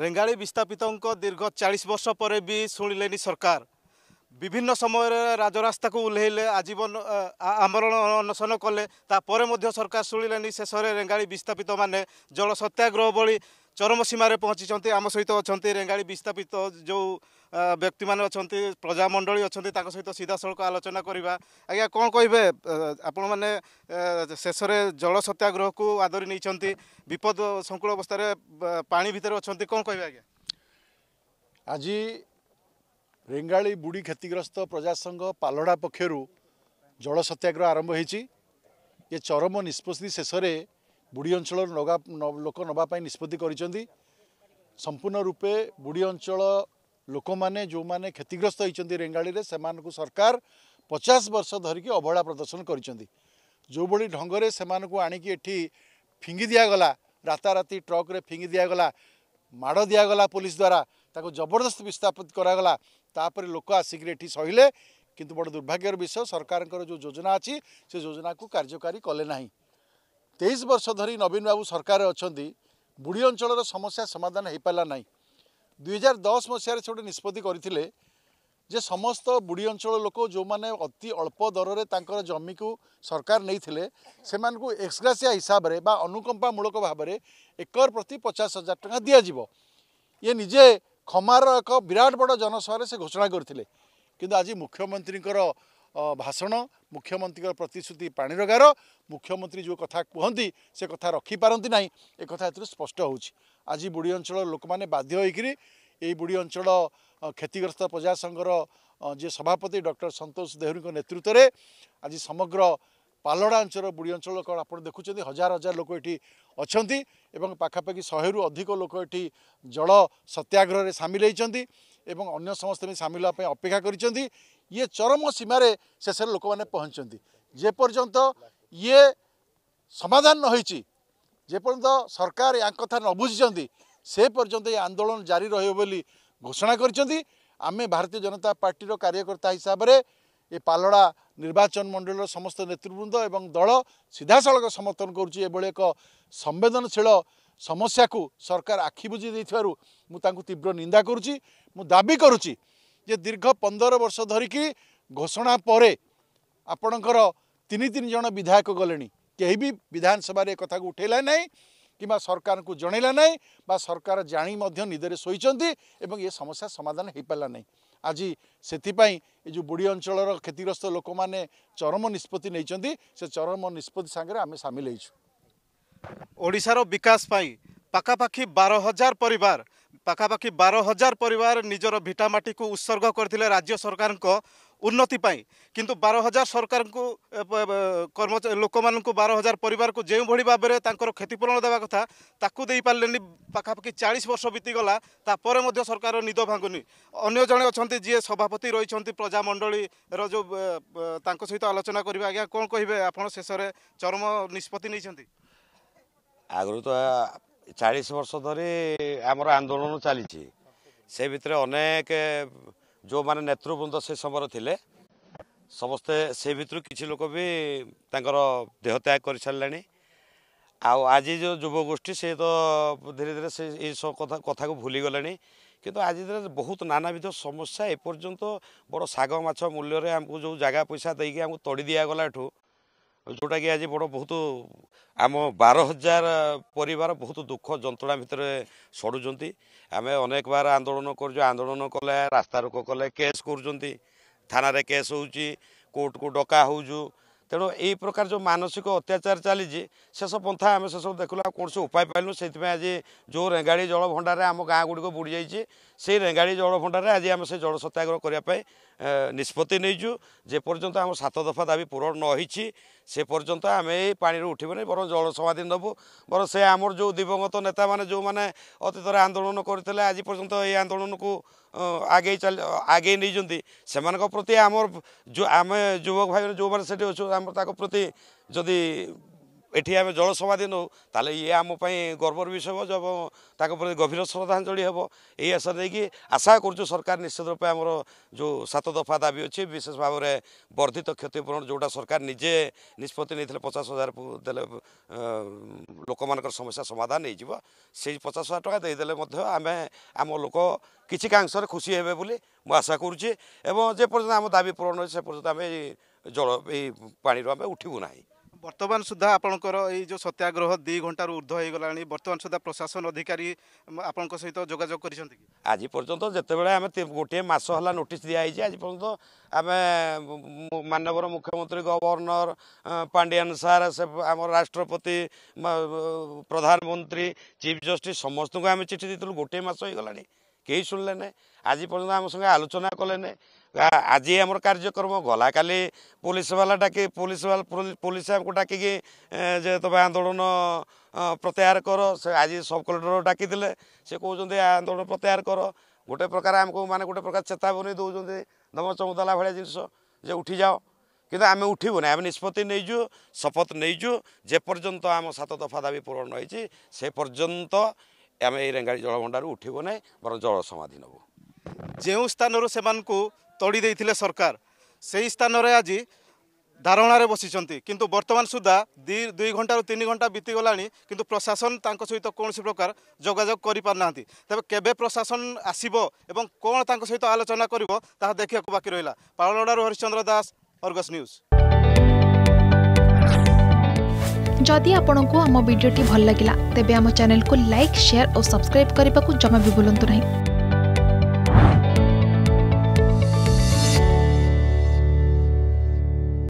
ରେଙ୍ଗାଳି ବିସ୍ଥାପିତଙ୍କ ଦୀର୍ଘ ଚାଳିଶ ବର୍ଷ ପରେ ବି ଶୁଣିଲେନି ସରକାର ବିଭିନ୍ନ ସମୟରେ ରାଜରାସ୍ତାକୁ ଓହ୍ଲେଇଲେ ଆଜୀବନ ଆମରଣ ଅନଶନ କଲେ ତାପରେ ମଧ୍ୟ ସରକାର ଶୁଣିଲେନି ଶେଷରେ ରେଙ୍ଗାଳି ବିସ୍ଥାପିତମାନେ ଜଳ ସତ୍ୟାଗ୍ରହ ଭଳି ଚରମ ସୀମାରେ ପହଞ୍ଚିଛନ୍ତି ଆମ ସହିତ ଅଛନ୍ତି ରେଙ୍ଗାଳି ବିସ୍ଥାପିତ ଯେଉଁ ବ୍ୟକ୍ତିମାନେ ଅଛନ୍ତି ପ୍ରଜାମଣ୍ଡଳୀ ଅଛନ୍ତି ତାଙ୍କ ସହିତ ସିଧାସଳଖ ଆଲୋଚନା କରିବା ଆଜ୍ଞା କ'ଣ କହିବେ ଆପଣମାନେ ଶେଷରେ ଜଳ ସତ୍ୟାଗ୍ରହକୁ ଆଦରି ନେଇଛନ୍ତି ବିପଦ ସଂକୁଳ ଅବସ୍ଥାରେ ପାଣି ଭିତରେ ଅଛନ୍ତି କ'ଣ କହିବେ ଆଜ୍ଞା ଆଜି ରେଙ୍ଗାଳି ବୁଡ଼ି କ୍ଷତିଗ୍ରସ୍ତ ପ୍ରଜା ସଂଘ ପାଲଡ଼ା ପକ୍ଷରୁ ଜଳ ସତ୍ୟାଗ୍ରହ ଆରମ୍ଭ ହୋଇଛି ଏ ଚରମ ନିଷ୍ପତ୍ତି ଶେଷରେ ବୁଢ଼ି ଅଞ୍ଚଳର ନଗା ଲୋକ ନେବା ପାଇଁ ନିଷ୍ପତ୍ତି କରିଛନ୍ତି ସମ୍ପୂର୍ଣ୍ଣ ରୂପେ ବୁଢ଼ି ଅଞ୍ଚଳ ଲୋକମାନେ ଯେଉଁମାନେ କ୍ଷତିଗ୍ରସ୍ତ ହୋଇଛନ୍ତି ରେଙ୍ଗାଳିରେ ସେମାନଙ୍କୁ ସରକାର ପଚାଶ ବର୍ଷ ଧରିକି ଅବହେଳା ପ୍ରଦର୍ଶନ କରିଛନ୍ତି ଯେଉଁଭଳି ଢଙ୍ଗରେ ସେମାନଙ୍କୁ ଆଣିକି ଏଠି ଫିଙ୍ଗି ଦିଆଗଲା ରାତାରାତି ଟ୍ରକ୍ରେ ଫିଙ୍ଗି ଦିଆଗଲା ମାଡ଼ ଦିଆଗଲା ପୋଲିସ ଦ୍ୱାରା ତାକୁ ଜବରଦସ୍ତ ବିସ୍ଥାପିତ କରାଗଲା ତାପରେ ଲୋକ ଆସିକରି ଏଠି ସହିଲେ କିନ୍ତୁ ବଡ଼ ଦୁର୍ଭାଗ୍ୟର ବିଷୟ ସରକାରଙ୍କର ଯେଉଁ ଯୋଜନା ଅଛି ସେ ଯୋଜନାକୁ କାର୍ଯ୍ୟକାରୀ କଲେ ନାହିଁ ତେଇଶ ବର୍ଷ ଧରି ନବୀନ ବାବୁ ସରକାରରେ ଅଛନ୍ତି ବୁଢ଼ୀ ଅଞ୍ଚଳର ସମସ୍ୟା ସମାଧାନ ହୋଇପାରିଲା ନାହିଁ ଦୁଇହଜାର ଦଶ ମସିହାରେ ସେ ଗୋଟେ ନିଷ୍ପତ୍ତି କରିଥିଲେ ଯେ ସମସ୍ତ ବୁଢ଼ୀ ଅଞ୍ଚଳ ଲୋକ ଯେଉଁମାନେ ଅତି ଅଳ୍ପ ଦରରେ ତାଙ୍କର ଜମିକୁ ସରକାର ନେଇଥିଲେ ସେମାନଙ୍କୁ ଏକ୍ସଗ୍ରାସିଆ ହିସାବରେ ବା ଅନୁକମ୍ପାମୂଳକ ଭାବରେ ଏକର ପ୍ରତି ପଚାଶ ହଜାର ଟଙ୍କା ଦିଆଯିବ ଇଏ ନିଜେ କ୍ଷମାର ଏକ ବିରାଟ ବଡ଼ ଜନସଭାରେ ସେ ଘୋଷଣା କରିଥିଲେ କିନ୍ତୁ ଆଜି ମୁଖ୍ୟମନ୍ତ୍ରୀଙ୍କର ଭାଷଣ ମୁଖ୍ୟମନ୍ତ୍ରୀଙ୍କର ପ୍ରତିଶ୍ରୁତି ପାଣିର ଗାର ମୁଖ୍ୟମନ୍ତ୍ରୀ ଯେଉଁ କଥା କୁହନ୍ତି ସେ କଥା ରଖିପାରନ୍ତି ନାହିଁ ଏ କଥା ଏଥିରୁ ସ୍ପଷ୍ଟ ହେଉଛି ଆଜି ବୁଢ଼ୀ ଅଞ୍ଚଳର ଲୋକମାନେ ବାଧ୍ୟ ହୋଇକରି ଏହି ବୁଢ଼ୀ ଅଞ୍ଚଳ କ୍ଷତିଗ୍ରସ୍ତ ପ୍ରଜା ସଂଘର ଯିଏ ସଭାପତି ଡକ୍ଟର ସନ୍ତୋଷ ଦେହୁରୀଙ୍କ ନେତୃତ୍ୱରେ ଆଜି ସମଗ୍ର ପାଲଡ଼ା ଅଞ୍ଚଳର ବୁଢ଼ୀ ଅଞ୍ଚଳ ଲୋକ ଆପଣ ଦେଖୁଛନ୍ତି ହଜାର ହଜାର ଲୋକ ଏଠି ଅଛନ୍ତି ଏବଂ ପାଖାପାଖି ଶହେରୁ ଅଧିକ ଲୋକ ଏଠି ଜଳ ସତ୍ୟାଗ୍ରହରେ ସାମିଲ ହୋଇଛନ୍ତି ଏବଂ ଅନ୍ୟ ସମସ୍ତେ ବି ସାମିଲ ହେବା ପାଇଁ ଅପେକ୍ଷା କରିଛନ୍ତି ଇଏ ଚରମ ସୀମାରେ ଶେଷରେ ଲୋକମାନେ ପହଞ୍ଚନ୍ତି ଯେପର୍ଯ୍ୟନ୍ତ ଇଏ ସମାଧାନ ନ ହୋଇଛି ଯେପର୍ଯ୍ୟନ୍ତ ସରକାର ୟା କଥା ନ ବୁଝିଛନ୍ତି ସେ ପର୍ଯ୍ୟନ୍ତ ଏ ଆନ୍ଦୋଳନ ଜାରି ରହିବ ବୋଲି ଘୋଷଣା କରିଛନ୍ତି ଆମେ ଭାରତୀୟ ଜନତା ପାର୍ଟିର କାର୍ଯ୍ୟକର୍ତ୍ତା ହିସାବରେ ଏ ପାଲଡ଼ା ନିର୍ବାଚନ ମଣ୍ଡଳୀର ସମସ୍ତ ନେତୃବୃନ୍ଦ ଏବଂ ଦଳ ସିଧାସଳଖ ସମର୍ଥନ କରୁଛି ଏଭଳି ଏକ ସମ୍ବେଦନଶୀଳ ସମସ୍ୟାକୁ ସରକାର ଆଖି ବୁଝି ଦେଇଥିବାରୁ ମୁଁ ତାଙ୍କୁ ତୀବ୍ର ନିନ୍ଦା କରୁଛି ମୁଁ ଦାବି କରୁଛି ଯେ ଦୀର୍ଘ ପନ୍ଦର ବର୍ଷ ଧରିକି ଘୋଷଣା ପରେ ଆପଣଙ୍କର ତିନି ତିନି ଜଣ ବିଧାୟକ ଗଲେଣି କେହି ବି ବିଧାନସଭାରେ ଏ କଥାକୁ ଉଠାଇଲା ନାହିଁ କିମ୍ବା ସରକାରଙ୍କୁ ଜଣାଇଲା ନାହିଁ ବା ସରକାର ଜାଣି ମଧ୍ୟ ନିଦରେ ଶୋଇଛନ୍ତି ଏବଂ ଏ ସମସ୍ୟା ସମାଧାନ ହୋଇପାରିଲା ନାହିଁ ଆଜି ସେଥିପାଇଁ ଏ ଯେଉଁ ବୁଢ଼ୀ ଅଞ୍ଚଳର କ୍ଷତିଗ୍ରସ୍ତ ଲୋକମାନେ ଚରମ ନିଷ୍ପତ୍ତି ନେଇଛନ୍ତି ସେ ଚରମ ନିଷ୍ପତ୍ତି ସାଙ୍ଗରେ ଆମେ ସାମିଲ ହେଇଛୁ ଓଡ଼ିଶାର ବିକାଶ ପାଇଁ ପାଖାପାଖି ବାର ହଜାର ପରିବାର পাখাপাখি বার হাজার পরিবার নিজের ভিটামাটিকে উৎসর্গ করে রাজ্য সরকার উন্নতি পাই কিন্তু বার হাজার সরকার কর্ম লোক বার হাজার পরিবার যেভাবে ভাবে তাঁর ক্ষতিপূরণ দেওয়া কথা তাকে দিয়ে পাখাপাখি চাশ বর্ষ বিতিগলা তাপরে সরকার নিদ ভাঙ্গুনি অন্য জন অনেক যে সভাপতি রয়েছেন প্রজামণ্ডলী যে তাঁর সহ আলোচনা করবে আজ্ঞা কম কে আপনার শেষে চরম নিষ্পতি নিয়েছেন আগর তো ଚାଳିଶ ବର୍ଷ ଧରି ଆମର ଆନ୍ଦୋଳନ ଚାଲିଛି ସେ ଭିତରେ ଅନେକ ଯେଉଁମାନେ ନେତୃବୃନ୍ଦ ସେ ସମୟରେ ଥିଲେ ସମସ୍ତେ ସେ ଭିତରୁ କିଛି ଲୋକ ବି ତାଙ୍କର ଦେହତ୍ୟାଗ କରିସାରିଲେଣି ଆଉ ଆଜି ଯେଉଁ ଯୁବଗୋଷ୍ଠୀ ସେ ତ ଧୀରେ ଧୀରେ ସେ ଏସବୁ କଥା କଥାକୁ ଭୁଲିଗଲେଣି କିନ୍ତୁ ଆଜି ଧୀରେ ବହୁତ ନାନାବିଧ ସମସ୍ୟା ଏପର୍ଯ୍ୟନ୍ତ ବଡ଼ ଶାଗ ମାଛ ମୂଲ୍ୟରେ ଆମକୁ ଯେଉଁ ଜାଗା ପଇସା ଦେଇକି ଆମକୁ ତଡ଼ି ଦିଆଗଲା ଏଠୁ ଯେଉଁଟାକି ଆଜି ବଡ଼ ବହୁତ ଆମ ବାର ହଜାର ପରିବାର ବହୁତ ଦୁଃଖ ଯନ୍ତ୍ରଣା ଭିତରେ ସଡ଼ୁଛନ୍ତି ଆମେ ଅନେକ ବାର ଆନ୍ଦୋଳନ କରୁଛୁ ଆନ୍ଦୋଳନ କଲେ ରାସ୍ତାରୋକ କଲେ କେସ୍ କରୁଛନ୍ତି ଥାନାରେ କେସ୍ ହେଉଛି କୋର୍ଟକୁ ଡକା ହେଉଛୁ ତେଣୁ ଏଇ ପ୍ରକାର ଯେଉଁ ମାନସିକ ଅତ୍ୟାଚାର ଚାଲିଛି ସେସବୁ ପନ୍ଥା ଆମେ ସେସବୁ ଦେଖିଲୁ ଆଉ କୌଣସି ଉପାୟ ପାଇଲୁ ସେଇଥିପାଇଁ ଆଜି ଯେଉଁ ରେଙ୍ଗାଳି ଜଳ ଭଣ୍ଡାରରେ ଆମ ଗାଁ ଗୁଡ଼ିକ ବୁଡ଼ିଯାଇଛି ସେଇ ରେଙ୍ଗାଳି ଜଳ ଭଣ୍ଡାରରେ ଆଜି ଆମେ ସେ ଜଳ ସତ୍ୟାଗ୍ରହ କରିବା ପାଇଁ ନିଷ୍ପତ୍ତି ନେଇଛୁ ଯେ ପର୍ଯ୍ୟନ୍ତ ଆମ ସାତ ଦଫା ଦାବି ପୂରଣ ନ ହୋଇଛି ସେ ପର୍ଯ୍ୟନ୍ତ ଆମେ ଏଇ ପାଣିରୁ ଉଠିବୁନି ବରଂ ଜଳ ସମାଧି ନେବୁ ବରଂ ସେ ଆମର ଯେଉଁ ଦିବଙ୍ଗତ ନେତାମାନେ ଯେଉଁମାନେ ଅତୀତରେ ଆନ୍ଦୋଳନ କରିଥିଲେ ଆଜି ପର୍ଯ୍ୟନ୍ତ ଏଇ ଆନ୍ଦୋଳନକୁ ଆଗେଇ ଚାଲି ଆଗେଇ ନେଇଛନ୍ତି ସେମାନଙ୍କ ପ୍ରତି ଆମର ଆମେ ଯୁବକ ଭାଇମାନେ ଯେଉଁମାନେ ସେଠି ଅଛୁ ଆମର ତାଙ୍କ ପ୍ରତି ଯଦି ଏଠି ଆମେ ଜଳ ସମାଧି ନେଉ ତାହେଲେ ଇଏ ଆମ ପାଇଁ ଗର୍ବର ବିଷୟ ହେବ ଏବଂ ତାଙ୍କ ପ୍ରତି ଗଭୀର ଶ୍ରଦ୍ଧାଞ୍ଜଳି ହେବ ଏହି ଆଶା ଦେଇକି ଆଶା କରୁଛୁ ସରକାର ନିଶ୍ଚିତ ରୂପେ ଆମର ଯେଉଁ ସାତ ଦଫା ଦାବି ଅଛି ବିଶେଷ ଭାବରେ ବର୍ଦ୍ଧିତ କ୍ଷତିପୂରଣ ଯେଉଁଟା ସରକାର ନିଜେ ନିଷ୍ପତ୍ତି ନେଇଥିଲେ ପଚାଶ ହଜାର ଦେଲେ ଲୋକମାନଙ୍କର ସମସ୍ୟା ସମାଧାନ ହେଇଯିବ ସେଇ ପଚାଶ ହଜାର ଟଙ୍କା ଦେଇଦେଲେ ମଧ୍ୟ ଆମେ ଆମ ଲୋକ କିଛି କାଂଶରେ ଖୁସି ହେବେ ବୋଲି ମୁଁ ଆଶା କରୁଛି ଏବଂ ଯେପର୍ଯ୍ୟନ୍ତ ଆମ ଦାବି ପୂରଣ ଅଛି ସେ ପର୍ଯ୍ୟନ୍ତ ଆମେ ଜଳ ଏଇ ପାଣିରୁ ଆମେ ଉଠିବୁ ନାହିଁ ବର୍ତ୍ତମାନ ସୁଦ୍ଧା ଆପଣଙ୍କର ଏଇ ଯେଉଁ ସତ୍ୟାଗ୍ରହ ଦୁଇ ଘଣ୍ଟାରୁ ଉର୍ଦ୍ଧ୍ୱ ହୋଇଗଲାଣି ବର୍ତ୍ତମାନ ସୁଦ୍ଧା ପ୍ରଶାସନ ଅଧିକାରୀ ଆପଣଙ୍କ ସହିତ ଯୋଗାଯୋଗ କରିଛନ୍ତି କି ଆଜି ପର୍ଯ୍ୟନ୍ତ ଯେତେବେଳେ ଆମେ ଗୋଟିଏ ମାସ ହେଲା ନୋଟିସ୍ ଦିଆହେଇଛି ଆଜି ପର୍ଯ୍ୟନ୍ତ ଆମେ ମାନ୍ୟବର ମୁଖ୍ୟମନ୍ତ୍ରୀ ଗଭର୍ଣ୍ଣର ପାଣ୍ଡିଆନ ସାର୍ ସେ ଆମର ରାଷ୍ଟ୍ରପତି ପ୍ରଧାନମନ୍ତ୍ରୀ ଚିଫ୍ ଜଷ୍ଟିସ୍ ସମସ୍ତଙ୍କୁ ଆମେ ଚିଠି ଦେଇଥିଲୁ ଗୋଟିଏ ମାସ ହୋଇଗଲାଣି କେହି ଶୁଣିଲେ ନାହିଁ ଆଜି ପର୍ଯ୍ୟନ୍ତ ଆମ ସଙ୍ଗେ ଆଲୋଚନା କଲେ ନାହିଁ আজি আমার কার্যক্রম গলাকালি পুলিশওয়ালা ডাকি পুলিশওয়ালা পুলিশ পুলিশকে ডাকি যে তবে আন্দোলন প্রত্যাহার কর সে আজ সব কলেক্টর ডাকি দিলে সে কৌন আন্দোলন প্রত্যাহার কর গোটে প্রকার আমি মানে গোটে প্রকার চেতাবনী দৌঁচ ধমক চমকলা ভাল জিনিস যে উঠি যাও কিন্তু আমি উঠিব না আমি নিষ্পতি নেইছু শপথ নেইছু যে পর্যন্ত আমার সাত দফা দাবি পূরণ হয়েছি সে পর্যন্ত আমি এই রেঙ্গাড়ি জলভণ্ডার উঠিব না বরং জল সমাধি নেবু ଯେଉଁ ସ୍ଥାନରୁ ସେମାନଙ୍କୁ ତଡ଼ି ଦେଇଥିଲେ ସରକାର ସେହି ସ୍ଥାନରେ ଆଜି ଧାରଣାରେ ବସିଛନ୍ତି କିନ୍ତୁ ବର୍ତ୍ତମାନ ସୁଦ୍ଧା ଦୁଇ ଦୁଇ ଘଣ୍ଟାରୁ ତିନି ଘଣ୍ଟା ବିତିଗଲାଣି କିନ୍ତୁ ପ୍ରଶାସନ ତାଙ୍କ ସହିତ କୌଣସି ପ୍ରକାର ଯୋଗାଯୋଗ କରିପାରୁନାହାନ୍ତି ତେବେ କେବେ ପ୍ରଶାସନ ଆସିବ ଏବଂ କ'ଣ ତାଙ୍କ ସହିତ ଆଲୋଚନା କରିବ ତାହା ଦେଖିବାକୁ ବାକି ରହିଲା ପାଳନଡ଼ାରୁ ହରିଶ୍ଚନ୍ଦ୍ର ଦାସ ଅର୍ଗସ୍ ନ୍ୟୁଜ୍ ଯଦି ଆପଣଙ୍କୁ ଆମ ଭିଡ଼ିଓଟି ଭଲ ଲାଗିଲା ତେବେ ଆମ ଚ୍ୟାନେଲକୁ ଲାଇକ୍ ସେୟାର ଓ ସବସ୍କ୍ରାଇବ୍ କରିବାକୁ ଜମା ବି ଭୁଲନ୍ତୁ ନାହିଁ